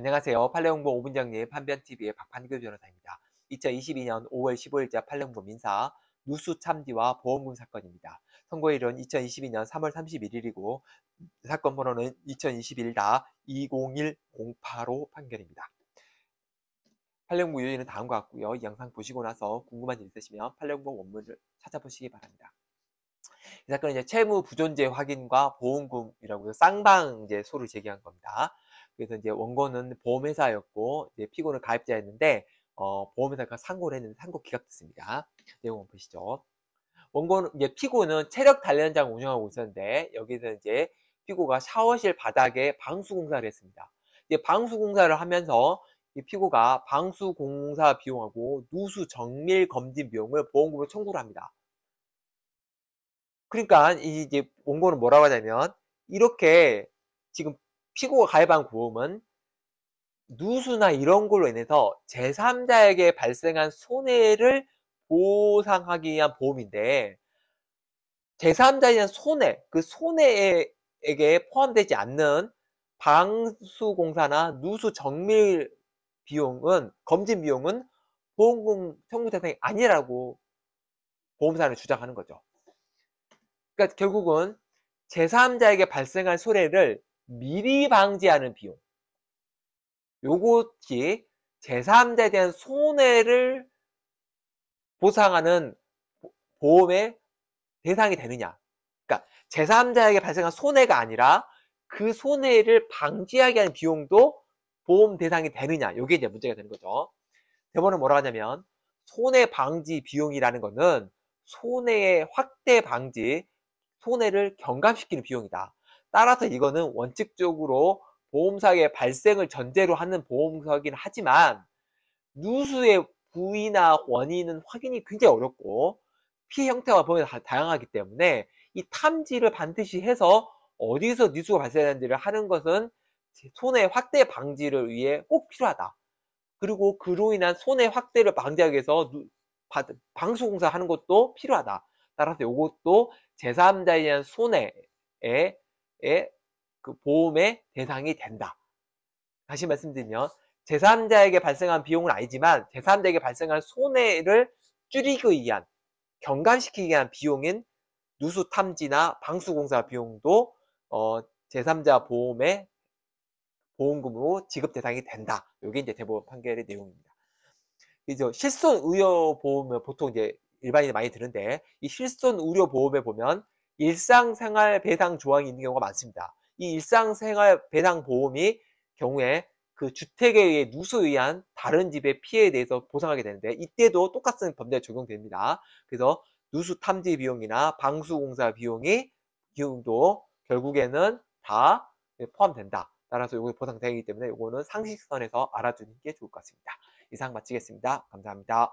안녕하세요. 팔레옹보 5분장의 판변TV의 박판규 변호사입니다. 2022년 5월 15일자 팔레옹보 민사 누수 참지와 보험금 사건입니다. 선고일은 2022년 3월 31일이고 사건 번호는 2 0 2 1 2 0 1 0 8호 판결입니다. 팔레옹보 요지는 다음과 같고요. 이 영상 보시고 나서 궁금한 점 있으시면 팔레옹보 원문을 찾아보시기 바랍니다. 이 사건은 이제 채무 부존재 확인과 보험금이라고 해서 쌍방 이제 소를 제기한 겁니다. 그래서 이제 원고는 보험회사였고 이제 피고는 가입자였는데 어, 보험회사가 상고를 했는데 상고 기각됐습니다. 내용 보시죠. 원고는 이제 피고는 체력 단련장 운영하고 있었는데 여기서 이제 피고가 샤워실 바닥에 방수 공사를 했습니다. 이제 방수 공사를 하면서 이 피고가 방수 공사 비용하고 누수 정밀 검진 비용을 보험금을 청구를 합니다. 그러니까 이제 원고는 뭐라고 하냐면 이렇게 지금 피고가 가입한 보험은 누수나 이런 걸로 인해서 제3자에게 발생한 손해를 보상하기 위한 보험인데 제3자에 대한 손해, 그 손해에게 포함되지 않는 방수공사나 누수 정밀 비용은 검진 비용은 보험금 청구 대상이 아니라고 보험사는 주장하는 거죠. 그러니까 결국은 제3자에게 발생한 손해를 미리 방지하는 비용. 요것이 제3자에 대한 손해를 보상하는 보험의 대상이 되느냐. 그러니까 제3자에게 발생한 손해가 아니라 그 손해를 방지하게 하는 비용도 보험 대상이 되느냐. 요게 이제 문제가 되는 거죠. 대본은 뭐라 고 하냐면 손해 방지 비용이라는 거는 손해의 확대 방지, 손해를 경감시키는 비용이다. 따라서 이거는 원칙적으로 보험사의 발생을 전제로 하는 보험사긴 하지만 누수의 부위나 원인은 확인이 굉장히 어렵고 피해 형태와 범위가 다, 다양하기 때문에 이 탐지를 반드시 해서 어디서 누수가 발생하는지를 하는 것은 손해 확대 방지를 위해 꼭 필요하다. 그리고 그로 인한 손해 확대를 방지하기 위해서 방수공사 하는 것도 필요하다. 따라서 이것도 제3자에 대한 손해에 그 보험의 대상이 된다. 다시 말씀드리면 제3자에게 발생한 비용은 아니지만 제3자에게 발생한 손해를 줄이기 위한 경감시키기 위한 비용인 누수 탐지나 방수공사 비용도 어, 제3자 보험의 보험금으로 지급 대상이 된다. 이게 이제 대법원 판결의 내용입니다. 이제 실손 의료 보험을 보통 이제 일반인이 많이 드는데 이 실손 의료 보험에 보면 일상생활 배상 조항이 있는 경우가 많습니다. 이 일상생활 배상 보험이 경우에 그 주택에 의해 누수에 의한 다른 집의 피해에 대해서 보상하게 되는데 이때도 똑같은 범죄에 적용됩니다. 그래서 누수 탐지 비용이나 방수공사 비용이 비용도 결국에는 다 포함된다. 따라서 이거 보상되기 때문에 이거는 상식선에서 알아두는 게 좋을 것 같습니다. 이상 마치겠습니다. 감사합니다.